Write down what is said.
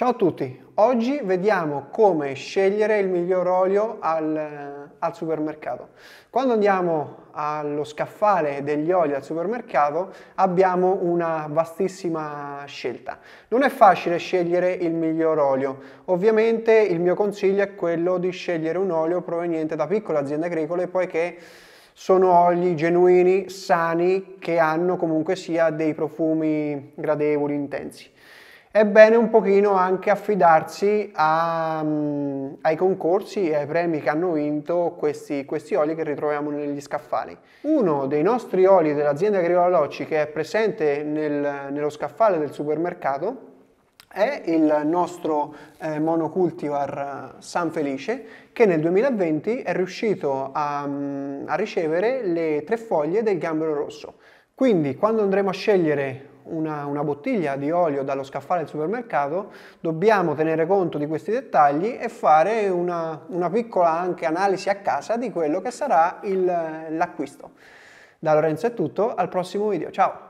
Ciao a tutti, oggi vediamo come scegliere il miglior olio al, al, supermercato. Quando andiamo allo scaffale degli oli al supermercato abbiamo una vastissima scelta. Non è facile scegliere il miglior olio, ovviamente il mio consiglio è quello di scegliere un olio proveniente da piccole aziende agricole poiché sono oli genuini, sani, che hanno comunque sia dei profumi gradevoli, intensi è bene un pochino anche affidarsi a, um, ai concorsi e ai premi che hanno vinto questi, questi, oli che ritroviamo negli scaffali. Uno dei nostri oli dell'azienda Agricola Locci che è presente nel, nello scaffale del supermercato è il nostro eh, monocultivar eh, San Felice che nel 2020 è riuscito a, mm, a ricevere le tre foglie del gambero rosso. Quindi quando andremo a scegliere una, una bottiglia di olio dallo scaffale del supermercato, dobbiamo tenere conto di questi dettagli e fare una, una piccola anche analisi a casa di quello che sarà l'acquisto. Da Lorenzo è tutto, al prossimo video, ciao!